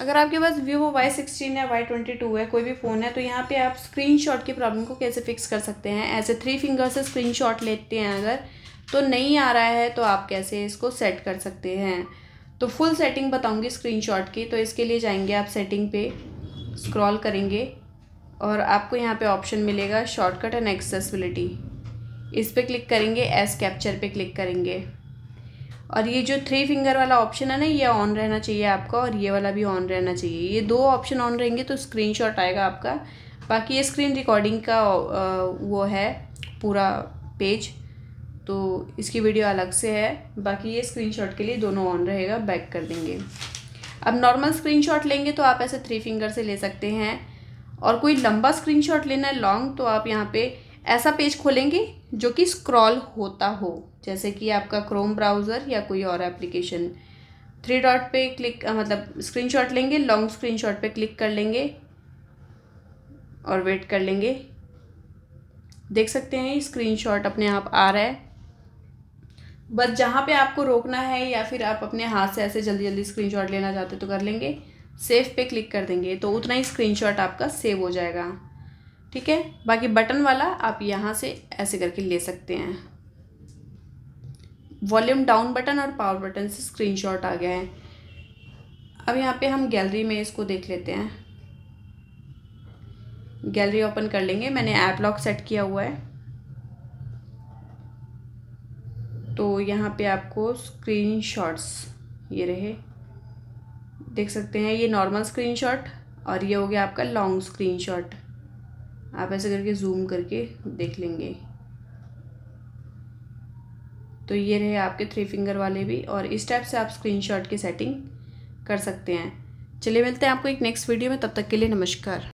अगर आपके पास वीवो वाई सिक्सटीन या वाई ट्वेंटी टू है कोई भी फ़ोन है तो यहाँ पे आप स्क्रीनशॉट की प्रॉब्लम को कैसे फिक्स कर सकते हैं ऐसे थ्री फिंगर से स्क्रीनशॉट लेते हैं अगर तो नहीं आ रहा है तो आप कैसे इसको सेट कर सकते हैं तो फुल सेटिंग बताऊँगी स्क्रीनशॉट की तो इसके लिए जाएंगे आप सेटिंग पे स्क्रॉल करेंगे और आपको यहाँ पे ऑप्शन मिलेगा शॉर्टकट एंड एक्सेसबिलिटी इस पर क्लिक करेंगे एस कैप्चर पर क्लिक करेंगे और ये जो थ्री फिंगर वाला ऑप्शन है ना ये ऑन रहना चाहिए आपका और ये वाला भी ऑन रहना चाहिए ये दो ऑप्शन ऑन रहेंगे तो स्क्रीन आएगा आपका बाकी ये स्क्रीन रिकॉर्डिंग का वो है पूरा पेज तो इसकी वीडियो अलग से है बाकी ये स्क्रीनशॉट के लिए दोनों ऑन रहेगा बैक कर देंगे अब नॉर्मल स्क्रीनशॉट लेंगे तो आप ऐसे थ्री फिंगर से ले सकते हैं और कोई लंबा स्क्रीनशॉट लेना है लॉन्ग तो आप यहाँ पे ऐसा पेज खोलेंगे जो कि स्क्रॉल होता हो जैसे कि आपका क्रोम ब्राउज़र या कोई और एप्लीकेशन थ्री डॉट पे क्लिक मतलब स्क्रीनशॉट लेंगे लॉन्ग स्क्रीनशॉट पे क्लिक कर लेंगे और वेट कर लेंगे देख सकते हैं स्क्रीनशॉट अपने आप आ रहा है बस जहाँ पे आपको रोकना है या फिर आप अपने हाथ से ऐसे जल्दी जल्दी स्क्रीनशॉट लेना चाहते तो कर लेंगे सेव पे क्लिक कर देंगे तो उतना ही स्क्रीनशॉट आपका सेव हो जाएगा ठीक है बाकी बटन वाला आप यहाँ से ऐसे करके ले सकते हैं वॉल्यूम डाउन बटन और पावर बटन से स्क्रीनशॉट आ गया है अब यहाँ पे हम गैलरी में इसको देख लेते हैं गैलरी ओपन कर लेंगे मैंने ऐप लॉक सेट किया हुआ है तो यहाँ पे आपको स्क्रीनशॉट्स ये रहे देख सकते हैं ये नॉर्मल स्क्रीनशॉट और ये हो गया आपका लॉन्ग स्क्रीनशॉट आप ऐसे करके जूम करके देख लेंगे तो ये रहे आपके थ्री फिंगर वाले भी और इस टाइप से आप स्क्रीनशॉट की सेटिंग कर सकते हैं चलिए मिलते हैं आपको एक नेक्स्ट वीडियो में तब तक के लिए नमस्कार